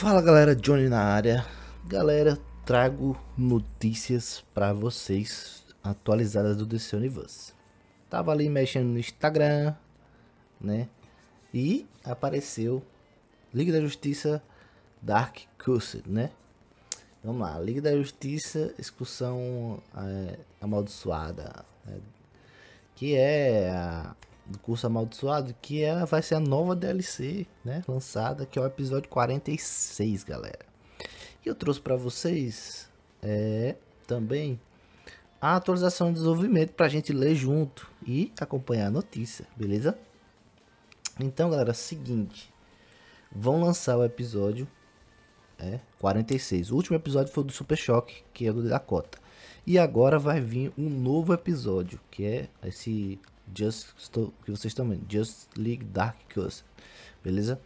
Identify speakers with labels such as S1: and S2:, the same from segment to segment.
S1: Fala galera, Johnny na área. Galera, trago notícias para vocês atualizadas do DC Universe. Tava ali mexendo no Instagram, né? E apareceu Liga da Justiça Dark Cursed, né? Vamos lá, Liga da Justiça, excursão é, amaldiçoada, né? que é a, do curso amaldiçoado, que ela vai ser a nova DLC, né, lançada, que é o episódio 46, galera. E eu trouxe para vocês é, também a atualização de desenvolvimento para a gente ler junto e acompanhar a notícia, beleza? Então, galera, seguinte, vão lançar o episódio é, 46. O último episódio foi do Super Choque, que é do Dakota. E agora vai vir um novo episódio, que é esse Just, estou, que vocês estão vendo, Just League Dark Curse, beleza?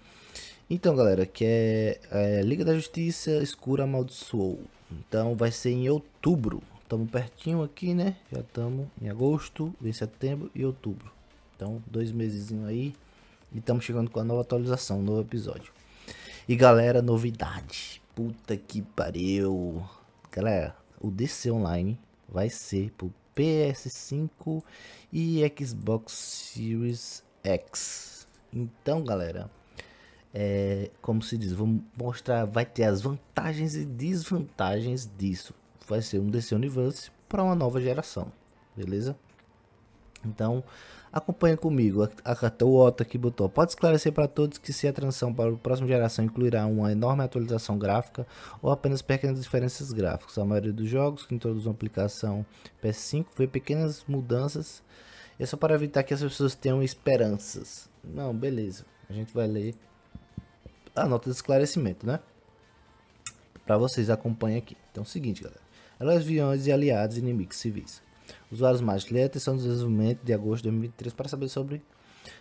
S1: Então, galera, que é, é Liga da Justiça Escura Amaldiçoou, então vai ser em outubro, estamos pertinho aqui, né? Já estamos em agosto, em setembro e outubro, então dois meses aí e estamos chegando com a nova atualização, um novo episódio. E galera, novidade, puta que pariu, galera, o DC Online vai ser pro PS5 e Xbox Series X. Então, galera, é, como se diz, vou mostrar, vai ter as vantagens e desvantagens disso. Vai ser um DC Universe para uma nova geração, beleza? Então, Acompanhe comigo a, a Ota que botou. Pode esclarecer para todos que se a transição para a próxima geração incluirá uma enorme atualização gráfica ou apenas pequenas diferenças gráficas. A maioria dos jogos que introduzem a aplicação PS5 vê pequenas mudanças. É só para evitar que as pessoas tenham esperanças. Não, beleza. A gente vai ler a nota de esclarecimento, né? Para vocês acompanhem aqui. Então é o seguinte, galera. Elas aviões e aliados inimigos civis. Usuários mais. Lê a atenção do desenvolvimento de agosto de 2013 para saber sobre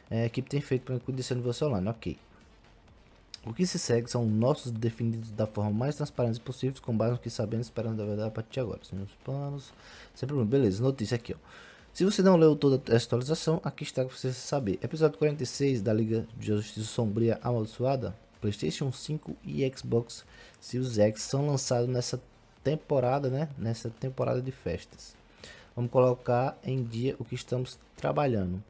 S1: é, a equipe tem feito para incluir no seu online. Ok. O que se segue são nossos definidos da forma mais transparente possível, com base no que sabemos esperando da verdade a partir de agora. Meus planos. Sem problema. Beleza, notícia aqui, ó. Se você não leu toda essa atualização, aqui está para você saber. Episódio 46 da Liga de Justiça Sombria Amaldiçoada, PlayStation 5 e Xbox Series X são lançados nessa temporada, né? Nessa temporada de festas. Vamos colocar em dia o que estamos trabalhando.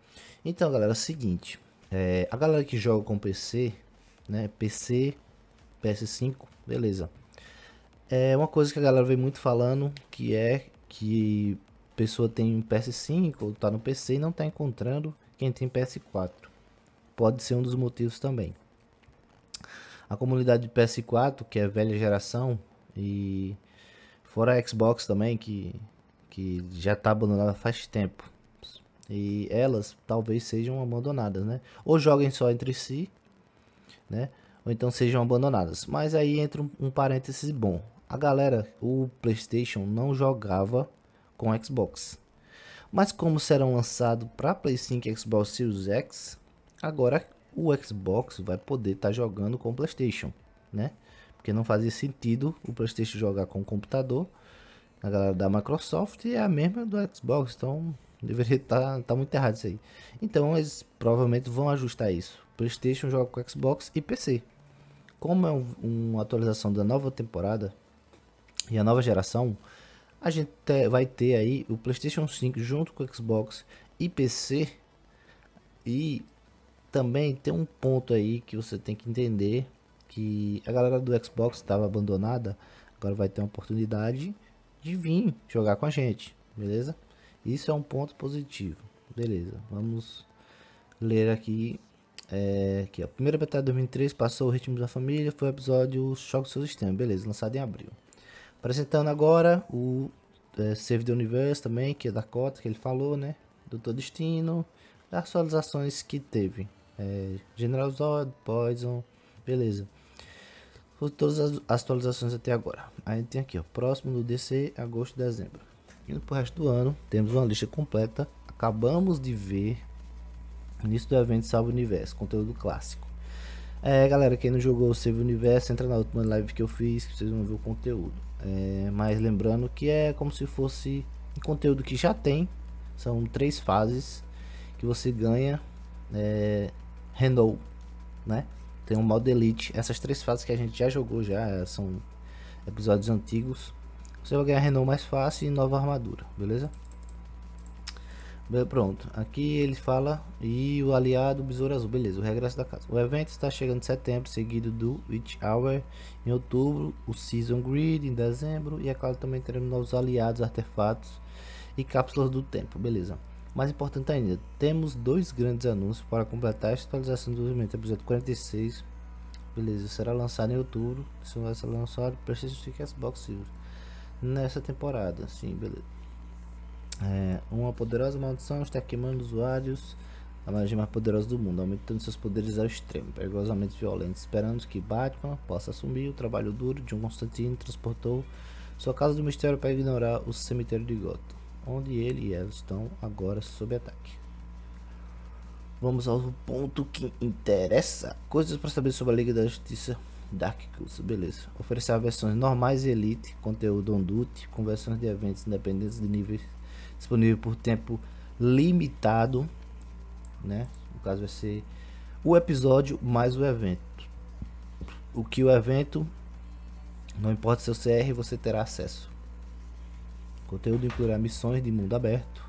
S1: Então, galera, é o seguinte. É, a galera que joga com PC, né? PC, PS5, beleza. É uma coisa que a galera vem muito falando, que é que pessoa tem um PS5 ou tá no PC e não tá encontrando quem tem PS4. Pode ser um dos motivos também. A comunidade de PS4, que é velha geração, e fora a Xbox também, que que já está abandonada faz tempo. E elas talvez sejam abandonadas, né? Ou joguem só entre si, né? Ou então sejam abandonadas. Mas aí entra um, um parênteses bom. A galera, o PlayStation não jogava com Xbox. Mas como serão lançados para Play 5 e Xbox Series X, agora o Xbox vai poder estar tá jogando com o PlayStation, né? Porque não fazia sentido o PlayStation jogar com o computador a galera da Microsoft é a mesma do Xbox, então deveria estar tá, tá muito errado isso aí. Então eles provavelmente vão ajustar isso. PlayStation joga com Xbox e PC. Como é um, uma atualização da nova temporada e a nova geração, a gente te, vai ter aí o PlayStation 5 junto com o Xbox e PC. E também tem um ponto aí que você tem que entender que a galera do Xbox estava abandonada, agora vai ter uma oportunidade de vir jogar com a gente, beleza? Isso é um ponto positivo, beleza? Vamos ler aqui. É, aqui, a primeira metade de 2003 passou o ritmo da família, foi o episódio Choque do Seu Sistema, beleza, lançado em abril. Apresentando agora o é, Save the Universe também, que é da cota que ele falou, né? Doutor Destino, as atualizações que teve. É, General Zod, Poison, beleza todas as atualizações até agora. Aí tem aqui, ó, próximo do DC, agosto e dezembro. Indo pro resto do ano, temos uma lista completa. Acabamos de ver início do evento Salve Universo, conteúdo clássico. É, galera, quem não jogou o Save Universo, entra na última live que eu fiz, que vocês vão ver o conteúdo. É, mas lembrando que é como se fosse um conteúdo que já tem, são três fases que você ganha é, handle, né? Tem um modo Elite. Essas três fases que a gente já jogou já, eh, são episódios antigos. Você vai ganhar Renault mais fácil e nova armadura, beleza? Bem, pronto, aqui ele fala e o aliado Besouro Azul, beleza, o regresso da casa. O evento está chegando em setembro, seguido do Witch Hour em outubro, o Season Grid em dezembro e é claro também teremos novos aliados, artefatos e cápsulas do tempo, beleza. Mais importante ainda, temos dois grandes anúncios para completar a atualização do desenvolvimento. Episódio 46, beleza, será lançado em outubro. Isso vai ser lançado precisa de é Xbox Series nessa temporada, sim, beleza. É, uma poderosa maldição está queimando usuários a magia mais poderosa do mundo, aumentando seus poderes ao extremo, perigosamente violento, Esperamos que Batman possa assumir o trabalho duro de um Constantino transportou sua casa do mistério para ignorar o cemitério de Gotham onde ele e ela estão agora sob ataque. Vamos ao ponto que interessa. Coisas para saber sobre a Liga da Justiça Dark Curso, beleza. Oferecer versões normais e Elite, conteúdo ondute, com versões de eventos independentes de níveis disponível por tempo limitado, né? No caso vai ser o episódio mais o evento. O que o evento, não importa seu é CR, você terá acesso conteúdo incluirá missões de mundo aberto,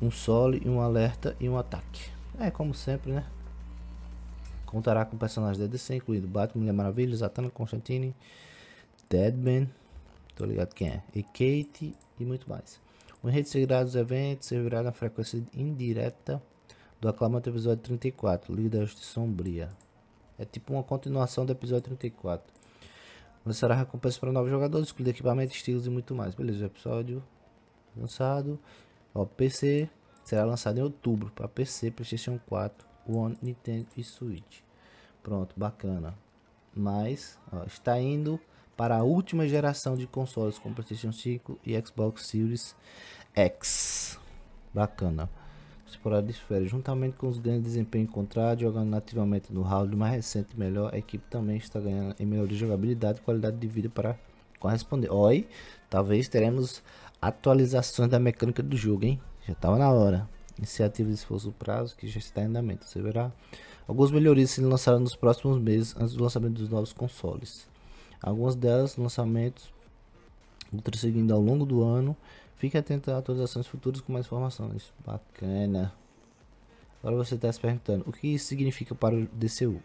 S1: um solo, um alerta e um ataque. É como sempre, né? Contará com personagens da DC, incluindo Batman, Mulher Maravilha, Zatanna, Constantine, Deadman, tô ligado quem é, e Kate e muito mais. O enredo seguirá dos eventos, servirá na frequência indireta do aclamado episódio 34, Liga da Justiça Sombria. É tipo uma continuação do episódio 34 será recompensa para novos jogadores, escolher equipamento, estilos e muito mais. Beleza, o episódio lançado. Ó, PC será lançado em outubro para PC, PlayStation 4, One, Nintendo e Switch. Pronto, bacana. Mas ó, está indo para a última geração de consoles com PlayStation 5 e Xbox Series X. Bacana temporada de férias, juntamente com os ganhos de desempenho encontrados jogando nativamente no round mais recente e melhor, a equipe também está ganhando em melhoria de jogabilidade e qualidade de vida para corresponder. Oi, talvez teremos atualizações da mecânica do jogo, hein? Já estava na hora. Iniciativa de esforço prazo que já está em andamento, você verá. Algumas melhorias se lançaram nos próximos meses antes do lançamento dos novos consoles. Algumas delas lançamentos seguindo ao longo do ano Fique atento a atualizações futuras com mais informações. Né? Bacana. Agora você está se perguntando o que isso significa para o DCU.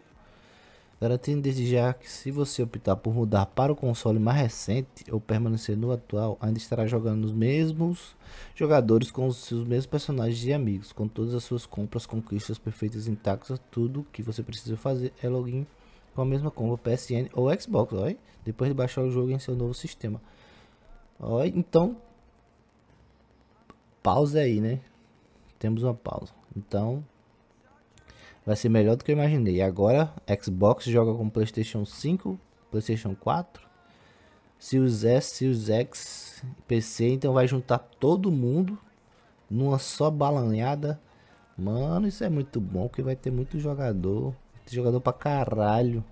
S1: Garantindo desde já que se você optar por mudar para o console mais recente ou permanecer no atual, ainda estará jogando os mesmos jogadores com os seus mesmos personagens e amigos, com todas as suas compras, conquistas perfeitas intactas, tudo que você precisa fazer é login com a mesma compra PSN ou Xbox, depois de baixar o jogo em seu novo sistema. então pausa aí, né? Temos uma pausa. Então, vai ser melhor do que eu imaginei. Agora, Xbox joga com PlayStation 5, PlayStation 4, Series S, Series X, PC. Então, vai juntar todo mundo numa só balanhada. Mano, isso é muito bom, que vai ter muito jogador. Jogador pra caralho.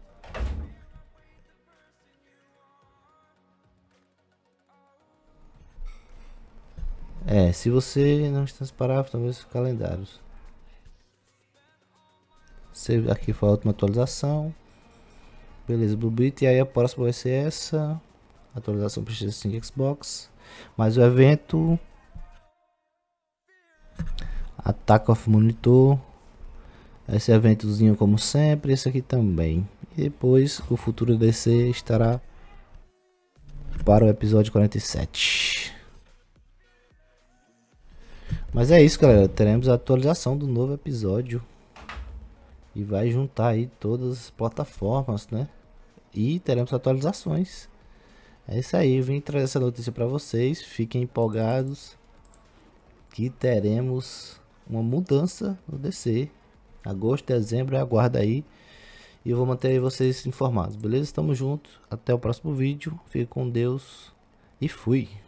S1: É, se você não está parado, talvez os calendários. Se, aqui foi a última atualização. Beleza, Bluebeat. E aí a próxima vai ser essa. Atualização para o 5 Xbox. Mais o evento. Attack of Monitor. Esse eventozinho como sempre. Esse aqui também. E depois o futuro DC estará para o episódio 47. Mas é isso, galera. Teremos a atualização do novo episódio. E vai juntar aí todas as plataformas, né? E teremos atualizações. É isso aí. Eu vim trazer essa notícia para vocês. Fiquem empolgados. Que teremos uma mudança no DC. Agosto, dezembro, aguarda aí. E eu vou manter vocês informados, beleza? Tamo junto. Até o próximo vídeo. Fique com Deus. E fui.